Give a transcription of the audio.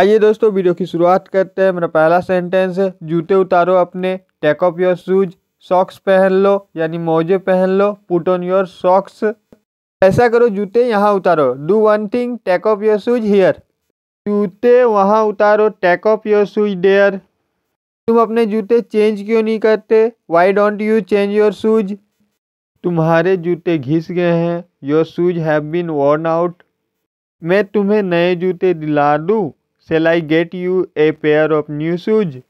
आइए दोस्तों वीडियो की शुरुआत करते हैं मेरा पहला सेंटेंस है जूते उतारो अपने take off your shoes socks पहन लो यानी मोजे पहन लो पुट ऑन योर सॉक्स ऐसा करो जूते यहाँ उतारो do one thing take off your shoes here जूते वहाँ उतारो take off your shoes there तुम अपने जूते चेंज क्यों नहीं करते why don't you change your shoes तुम्हारे जूते घिस गए हैं your shoes have been worn out मैं तुम्हें नए जूते दिला दूँ Shall I get you a pair of new shoes?